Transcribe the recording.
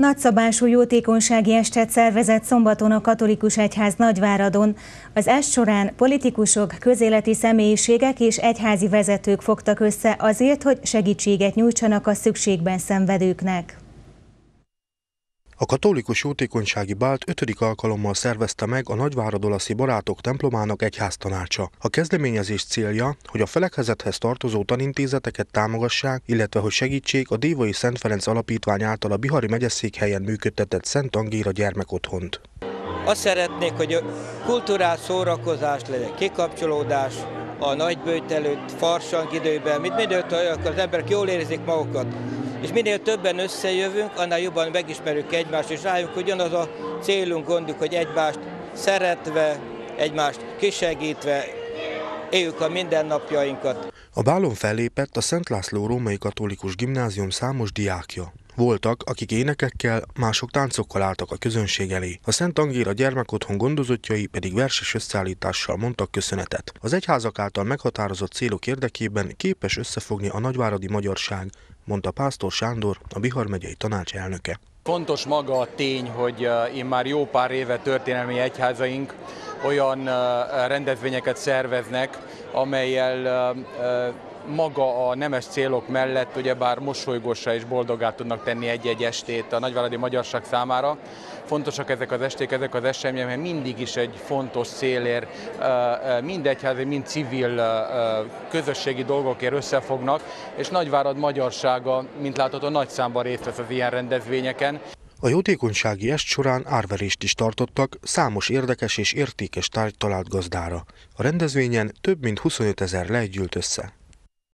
Nagyszabású jótékonysági estet szervezett szombaton a Katolikus Egyház Nagyváradon. Az est során politikusok, közéleti személyiségek és egyházi vezetők fogtak össze azért, hogy segítséget nyújtsanak a szükségben szenvedőknek. A katolikus jótékonysági bált ötödik alkalommal szervezte meg a Nagyváradolaszi Barátok templomának egyháztanácsa. A kezdeményezés célja, hogy a felekhezethez tartozó tanintézeteket támogassák, illetve hogy segítsék a Dévai Szent Ferenc Alapítvány által a Bihari megyeszékhelyen működtetett Szent Angéra gyermekotthont. Azt szeretnék, hogy kulturál szórakozás legyen, kikapcsolódás, a nagybőjt előtt, farsang időben, mint mindent az emberek jól érzik magukat. És minél többen összejövünk, annál jobban megismerjük egymást, és rájuk, hogy jön az a célunk, gondjuk, hogy egymást szeretve, egymást kisegítve éljük a mindennapjainkat. A bálon fellépett a Szent László Római Katolikus Gimnázium számos diákja. Voltak, akik énekekkel, mások táncokkal álltak a közönség elé. A Szent Angéla gyermekotthon gondozottjai pedig verses összeállítással mondtak köszönetet. Az egyházak által meghatározott célok érdekében képes összefogni a nagyváradi magyarság mondta Pásztor Sándor, a Bihar megyei tanács elnöke. Fontos maga a tény, hogy uh, én már jó pár éve történelmi egyházaink olyan uh, rendezvényeket szerveznek, amelyel maga a nemes célok mellett ugyebár mosolygósra és boldogá tudnak tenni egy-egy estét a nagyváradi magyarság számára. Fontosak ezek az esték, ezek az események, mert mindig is egy fontos célért, mind egyházi, mind civil közösségi dolgokért összefognak, és Nagyvárad magyarsága, mint látható, nagy számban részt vesz az ilyen rendezvényeken. A jótékonysági est során árverést is tartottak, számos érdekes és értékes tárgy talált gazdára. A rendezvényen több mint 25 ezer lejgyűlt össze.